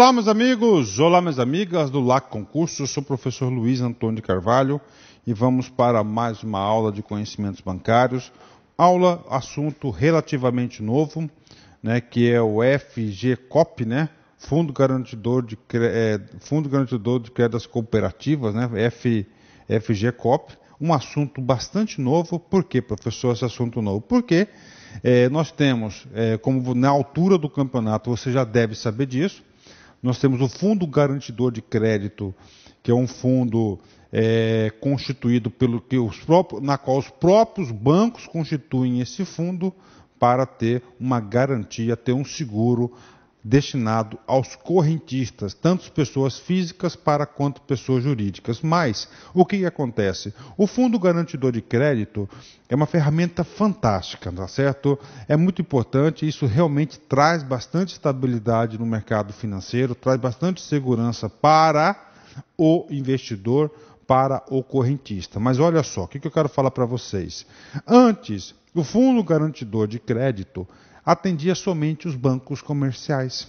Olá, meus amigos! Olá, minhas amigas do LAC Concurso. Eu sou o professor Luiz Antônio de Carvalho e vamos para mais uma aula de conhecimentos bancários. Aula, assunto relativamente novo, né, que é o FGCOP, né, Fundo Garantidor de, é, Fundo Garantidor de Créditos Cooperativas, né, F, FGCOP. Um assunto bastante novo. Por que, professor, esse assunto novo? Porque é, nós temos, é, como na altura do campeonato, você já deve saber disso, nós temos o Fundo Garantidor de Crédito, que é um fundo é, constituído pelo que os próprios, na qual os próprios bancos constituem esse fundo para ter uma garantia, ter um seguro destinado aos correntistas, tanto pessoas físicas para quanto pessoas jurídicas. Mas o que acontece? O Fundo Garantidor de Crédito é uma ferramenta fantástica, tá certo? É muito importante, isso realmente traz bastante estabilidade no mercado financeiro, traz bastante segurança para o investidor, para o correntista. Mas olha só, o que eu quero falar para vocês. Antes, o Fundo Garantidor de Crédito atendia somente os bancos comerciais.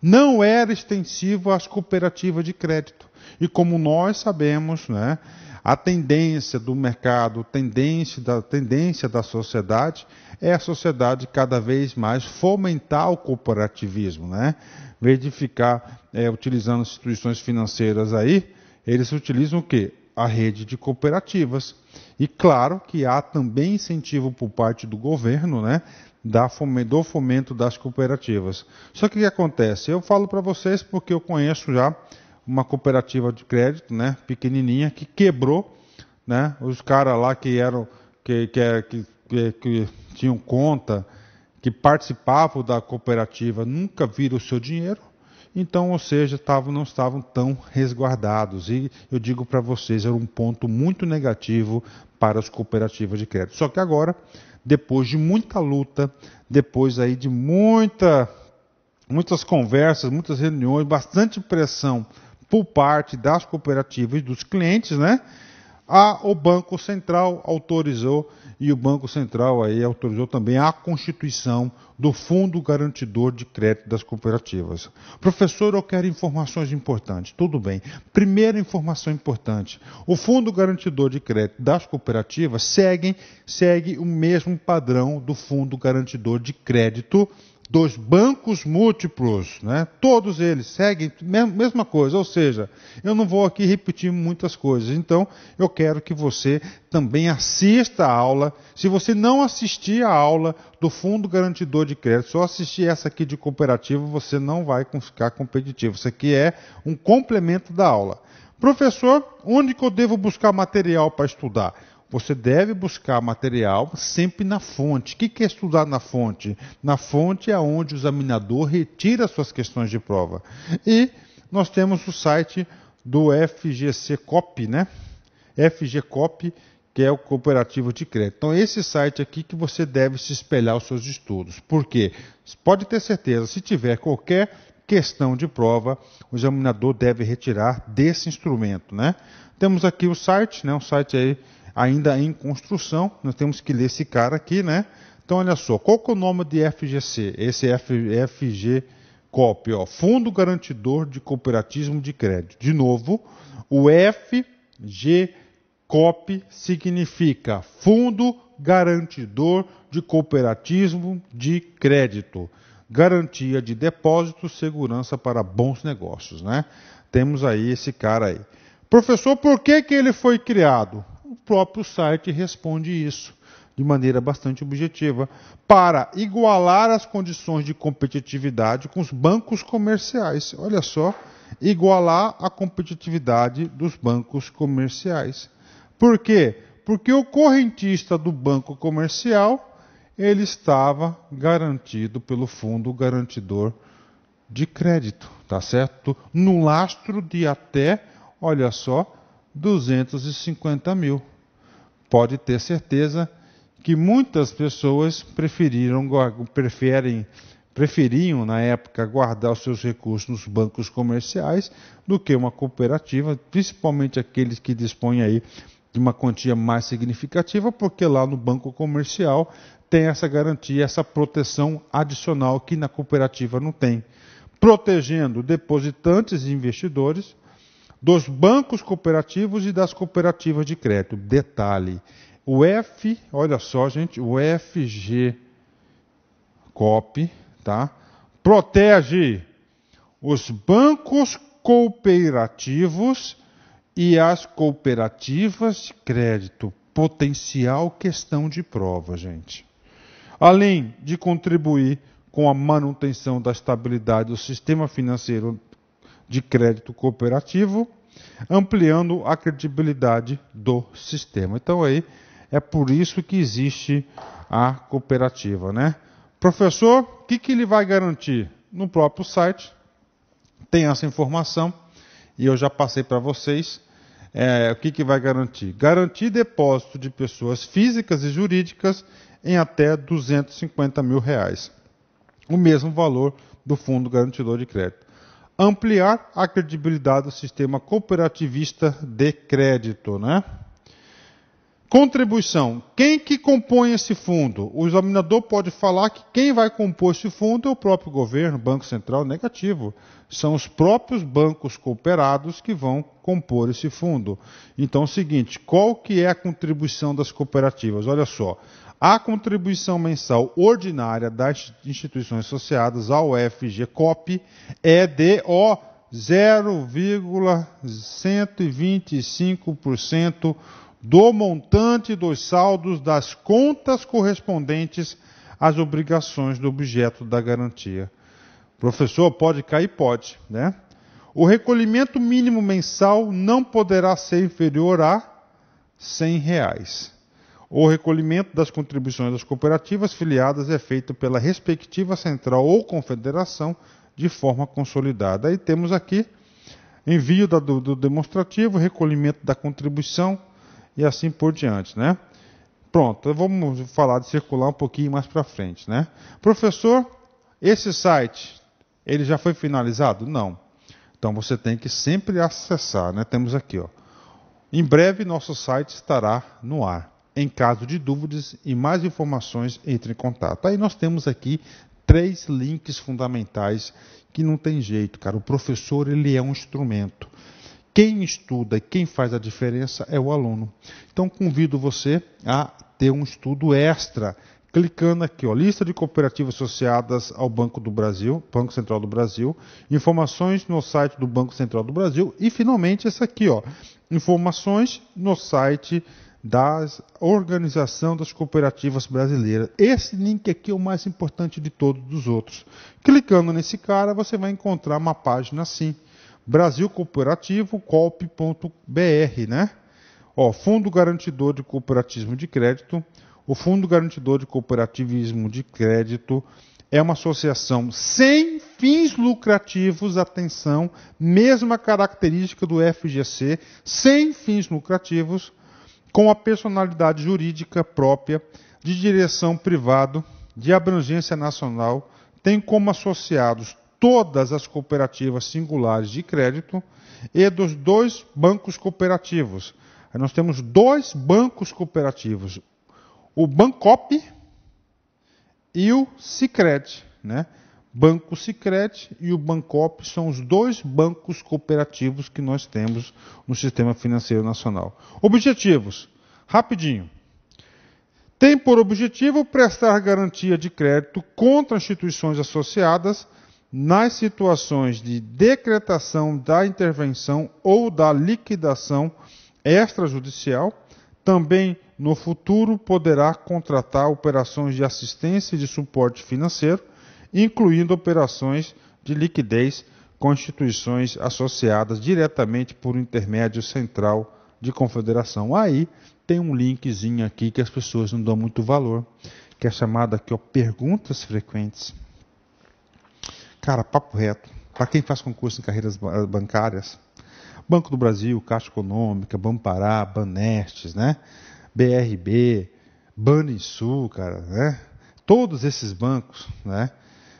Não era extensivo às cooperativas de crédito. E como nós sabemos, né, a tendência do mercado, tendência da tendência da sociedade é a sociedade cada vez mais fomentar o cooperativismo, né? Em vez de ficar é, utilizando instituições financeiras aí, eles utilizam o quê? A rede de cooperativas. E claro que há também incentivo por parte do governo, né? da do fomento das cooperativas. Só que o que acontece? Eu falo para vocês porque eu conheço já uma cooperativa de crédito, né, pequenininha, que quebrou, né, os caras lá que eram que, que, que, que tinham conta, que participavam da cooperativa, nunca viram o seu dinheiro. Então, ou seja, tavam, não estavam tão resguardados. E eu digo para vocês, era um ponto muito negativo para as cooperativas de crédito. Só que agora depois de muita luta, depois aí de muita, muitas conversas, muitas reuniões, bastante pressão por parte das cooperativas e dos clientes, né? a ah, o Banco Central autorizou e o Banco Central aí autorizou também a constituição do Fundo Garantidor de Crédito das Cooperativas. Professor, eu quero informações importantes. Tudo bem. Primeira informação importante: o Fundo Garantidor de Crédito das Cooperativas segue, segue o mesmo padrão do Fundo Garantidor de Crédito dos bancos múltiplos, né? todos eles seguem a mesma coisa, ou seja, eu não vou aqui repetir muitas coisas, então eu quero que você também assista a aula. Se você não assistir a aula do Fundo Garantidor de Crédito, só assistir essa aqui de cooperativa, você não vai ficar competitivo. Isso aqui é um complemento da aula. Professor, onde que eu devo buscar material para estudar? Você deve buscar material sempre na fonte. O que é estudar na fonte? Na fonte é onde o examinador retira suas questões de prova. E nós temos o site do FGC Cop, né? FGCOP, que é o cooperativo de crédito. Então, esse site aqui que você deve se espelhar os seus estudos. Porque pode ter certeza, se tiver qualquer questão de prova, o examinador deve retirar desse instrumento, né? Temos aqui o site, né? Um site aí ainda em construção. Nós temos que ler esse cara aqui, né? Então, olha só, qual que é o nome de FGC? Esse FG COP, ó, Fundo Garantidor de Cooperatismo de Crédito. De novo, o FG COP significa Fundo Garantidor de Cooperatismo de Crédito. Garantia de depósito, segurança para bons negócios, né? Temos aí esse cara aí. Professor, por que, que ele foi criado? próprio site responde isso de maneira bastante objetiva, para igualar as condições de competitividade com os bancos comerciais. Olha só, igualar a competitividade dos bancos comerciais. Por quê? Porque o correntista do banco comercial ele estava garantido pelo fundo garantidor de crédito, tá certo? No lastro de até, olha só, 250 mil pode ter certeza que muitas pessoas preferiram, preferem, preferiam na época guardar os seus recursos nos bancos comerciais do que uma cooperativa, principalmente aqueles que dispõem aí de uma quantia mais significativa, porque lá no banco comercial tem essa garantia, essa proteção adicional que na cooperativa não tem, protegendo depositantes e investidores dos bancos cooperativos e das cooperativas de crédito. Detalhe: o F, olha só, gente, o FG COP, tá? Protege os bancos cooperativos e as cooperativas de crédito. Potencial questão de prova, gente. Além de contribuir com a manutenção da estabilidade do sistema financeiro de crédito cooperativo, ampliando a credibilidade do sistema. Então aí é por isso que existe a cooperativa, né? Professor, o que, que ele vai garantir? No próprio site tem essa informação e eu já passei para vocês. É, o que, que vai garantir? Garantir depósito de pessoas físicas e jurídicas em até 250 mil reais. O mesmo valor do fundo garantidor de crédito ampliar a credibilidade do sistema cooperativista de crédito, né? Contribuição. Quem que compõe esse fundo? O examinador pode falar que quem vai compor esse fundo é o próprio governo, Banco Central, negativo. São os próprios bancos cooperados que vão compor esse fundo. Então, é o seguinte, qual que é a contribuição das cooperativas? Olha só, a contribuição mensal ordinária das instituições associadas ao FGCOP é de ó, 0,125% do montante dos saldos das contas correspondentes às obrigações do objeto da garantia. Professor, pode cair? Pode, né? O recolhimento mínimo mensal não poderá ser inferior a R$ 100. Reais. O recolhimento das contribuições das cooperativas filiadas é feito pela respectiva central ou confederação de forma consolidada. Aí temos aqui envio do, do demonstrativo, recolhimento da contribuição, e assim por diante, né? Pronto, vamos falar de circular um pouquinho mais para frente, né? Professor, esse site, ele já foi finalizado? Não. Então você tem que sempre acessar, né? Temos aqui, ó. Em breve nosso site estará no ar. Em caso de dúvidas e mais informações, entre em contato. Aí nós temos aqui três links fundamentais que não tem jeito, cara. O professor, ele é um instrumento. Quem estuda e quem faz a diferença é o aluno. Então convido você a ter um estudo extra, clicando aqui, ó, lista de cooperativas associadas ao Banco do Brasil, Banco Central do Brasil, informações no site do Banco Central do Brasil e finalmente essa aqui, ó, informações no site da Organização das Cooperativas Brasileiras. Esse link aqui é o mais importante de todos os outros. Clicando nesse cara, você vai encontrar uma página assim Brasil Cooperativo, colp.br, né? Ó, Fundo Garantidor de Cooperativismo de Crédito. O Fundo Garantidor de Cooperativismo de Crédito é uma associação sem fins lucrativos, atenção, mesma característica do FGC, sem fins lucrativos, com a personalidade jurídica própria, de direção privada, de abrangência nacional, tem como associados todas as cooperativas singulares de crédito e dos dois bancos cooperativos. nós temos dois bancos cooperativos, o Bancop e o Sicredi, né? Banco Sicredi e o Bancop são os dois bancos cooperativos que nós temos no sistema financeiro nacional. Objetivos, rapidinho. Tem por objetivo prestar garantia de crédito contra instituições associadas nas situações de decretação da intervenção ou da liquidação extrajudicial, também no futuro poderá contratar operações de assistência e de suporte financeiro, incluindo operações de liquidez com instituições associadas diretamente por intermédio central de confederação. Aí tem um linkzinho aqui que as pessoas não dão muito valor, que é chamada aqui ó, perguntas frequentes. Cara, papo reto. Para quem faz concurso em carreiras eh, bancárias, Banco do Brasil, Caixa Econômica, Bampará, Banestes, né? BRB, Banrisul, cara, né? Todos esses bancos, né?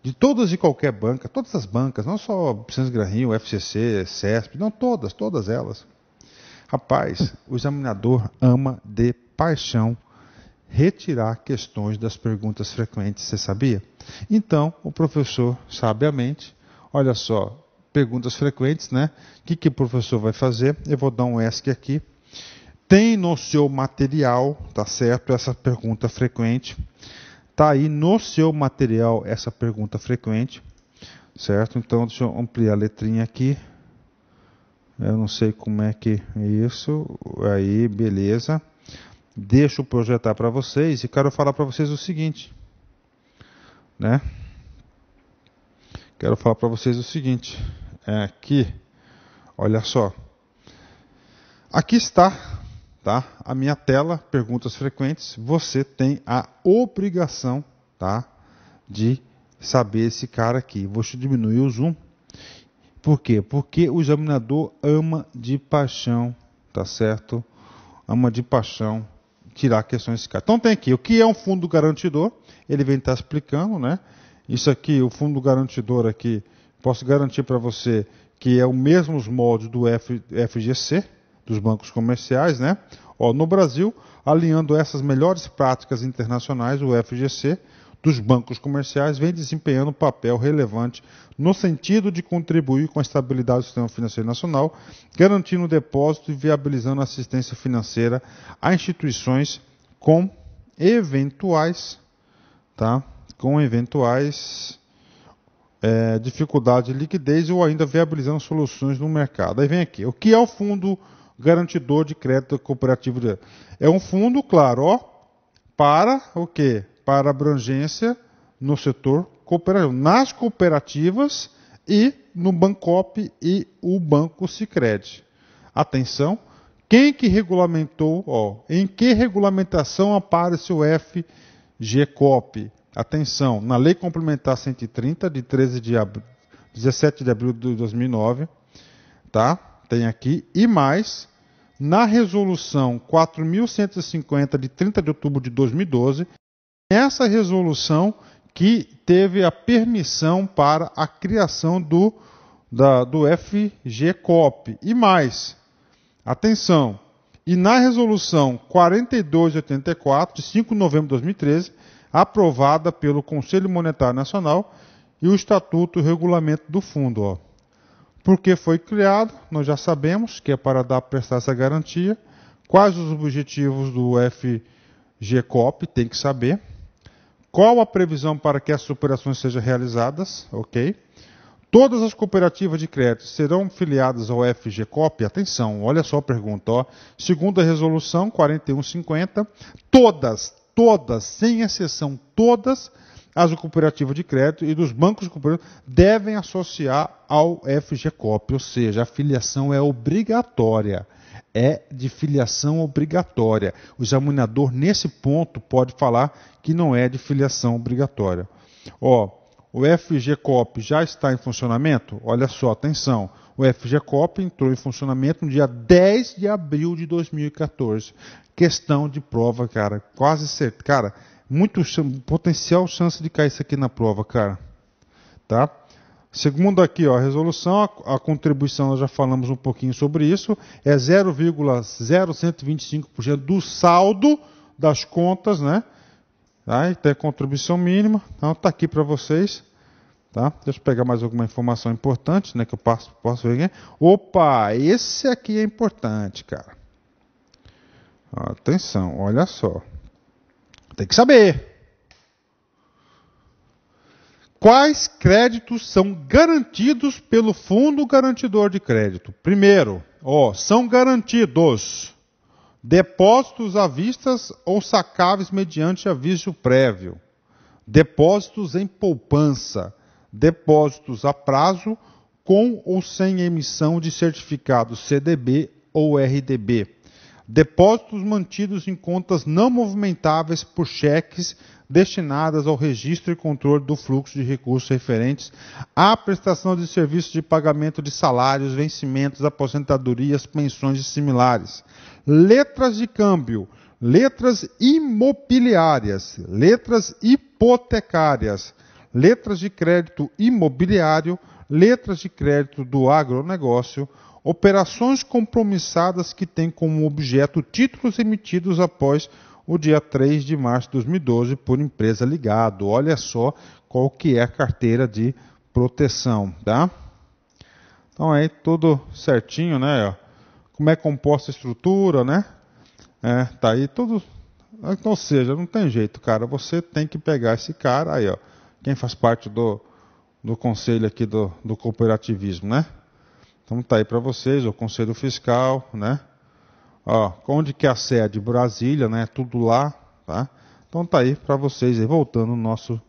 De todas e qualquer banca, todas as bancas, não só Santos Granrio, FCC, CESP, não todas, todas elas. Rapaz, o examinador ama de paixão retirar questões das perguntas frequentes, você sabia? Então, o professor, sabiamente, olha só, perguntas frequentes, né? O que, que o professor vai fazer? Eu vou dar um ESC aqui. Tem no seu material, tá certo? Essa pergunta frequente. Tá aí no seu material essa pergunta frequente, certo? Então, deixa eu ampliar a letrinha aqui. Eu não sei como é que é isso. Aí, beleza deixo eu projetar para vocês e quero falar para vocês o seguinte, né? Quero falar para vocês o seguinte, é que, olha só, aqui está, tá? A minha tela, perguntas frequentes, você tem a obrigação, tá? De saber esse cara aqui. Vou te diminuir o zoom. Por quê? Porque o examinador ama de paixão, tá certo? Ama de paixão tirar questões cara. Então tem aqui o que é um fundo garantidor, ele vem estar tá explicando, né? Isso aqui, o fundo garantidor aqui, posso garantir para você que é o mesmo os do FGC, dos bancos comerciais, né? Ó, no Brasil, alinhando essas melhores práticas internacionais, o FGC dos bancos comerciais vem desempenhando um papel relevante no sentido de contribuir com a estabilidade do sistema financeiro nacional, garantindo o depósito e viabilizando a assistência financeira a instituições com eventuais, tá? Com eventuais é, de liquidez ou ainda viabilizando soluções no mercado. Aí vem aqui, o que é o fundo garantidor de crédito cooperativo? De... É um fundo, claro, ó, para o quê? para abrangência no setor cooperativo, nas cooperativas e no Bancop e o Banco Sicredi. Atenção, quem que regulamentou, ó, em que regulamentação aparece o FGCOP? Atenção, na Lei Complementar 130 de 13 de 17 de abril de 2009, tá? Tem aqui e mais na resolução 4150 de 30 de outubro de 2012 essa resolução que teve a permissão para a criação do, da, do FGCOP. E mais, atenção, e na resolução 4284, de 5 de novembro de 2013, aprovada pelo Conselho Monetário Nacional e o Estatuto e Regulamento do Fundo. Ó. Por que foi criado? Nós já sabemos que é para dar, prestar essa garantia. Quais os objetivos do FGCOP? Tem que saber. Qual a previsão para que essas operações sejam realizadas? Ok. Todas as cooperativas de crédito serão filiadas ao FGCOP? Atenção, olha só a pergunta. Ó. Segundo a resolução 4150, todas, todas, sem exceção, todas as cooperativas de crédito e dos bancos cooperativas devem associar ao FGCOP, ou seja, a filiação é obrigatória é de filiação obrigatória. O examinador, nesse ponto, pode falar que não é de filiação obrigatória. Ó, o FGCOP já está em funcionamento? Olha só, atenção. O FGCOP entrou em funcionamento no dia 10 de abril de 2014. Questão de prova, cara. Quase certo. Cara, muito potencial chance de cair isso aqui na prova, cara. Tá? Segundo aqui, ó, a resolução, a, a contribuição, nós já falamos um pouquinho sobre isso, é 0,0125% do saldo das contas, né? Tá? então tem contribuição mínima. Então tá aqui para vocês. Tá? Deixa eu pegar mais alguma informação importante, né? Que eu passo, posso ver aqui. Opa, esse aqui é importante, cara. Atenção, olha só. Tem que saber. Quais créditos são garantidos pelo Fundo Garantidor de Crédito? Primeiro, ó, são garantidos depósitos à vista ou sacáveis mediante aviso prévio, depósitos em poupança, depósitos a prazo com ou sem emissão de certificado CDB ou RDB depósitos mantidos em contas não movimentáveis por cheques destinadas ao registro e controle do fluxo de recursos referentes à prestação de serviços de pagamento de salários, vencimentos, aposentadorias, pensões e similares, letras de câmbio, letras imobiliárias, letras hipotecárias, letras de crédito imobiliário, letras de crédito do agronegócio, operações compromissadas que têm como objeto títulos emitidos após o dia 3 de março de 2012 por empresa ligado. Olha só qual que é a carteira de proteção, tá? Então aí tudo certinho, né? Como é composta a estrutura, né? É, tá aí tudo. Ou seja, não tem jeito, cara. Você tem que pegar esse cara aí, ó. Quem faz parte do, do conselho aqui do, do cooperativismo, né? Então tá aí para vocês o Conselho Fiscal, né? Ó, onde que é a sede? Brasília, né? Tudo lá, tá? Então tá aí para vocês, e voltando o nosso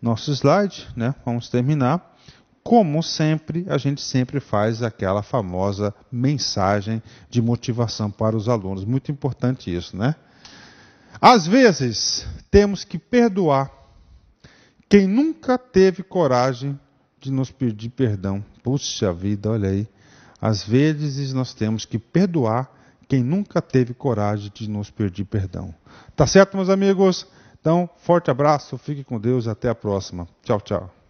nosso slide, né? Vamos terminar. Como sempre, a gente sempre faz aquela famosa mensagem de motivação para os alunos. Muito importante isso, né? Às vezes, temos que perdoar quem nunca teve coragem de nos pedir perdão. Puxa vida, olha aí. Às vezes nós temos que perdoar quem nunca teve coragem de nos pedir perdão. Tá certo, meus amigos? Então, forte abraço, fique com Deus, até a próxima. Tchau, tchau.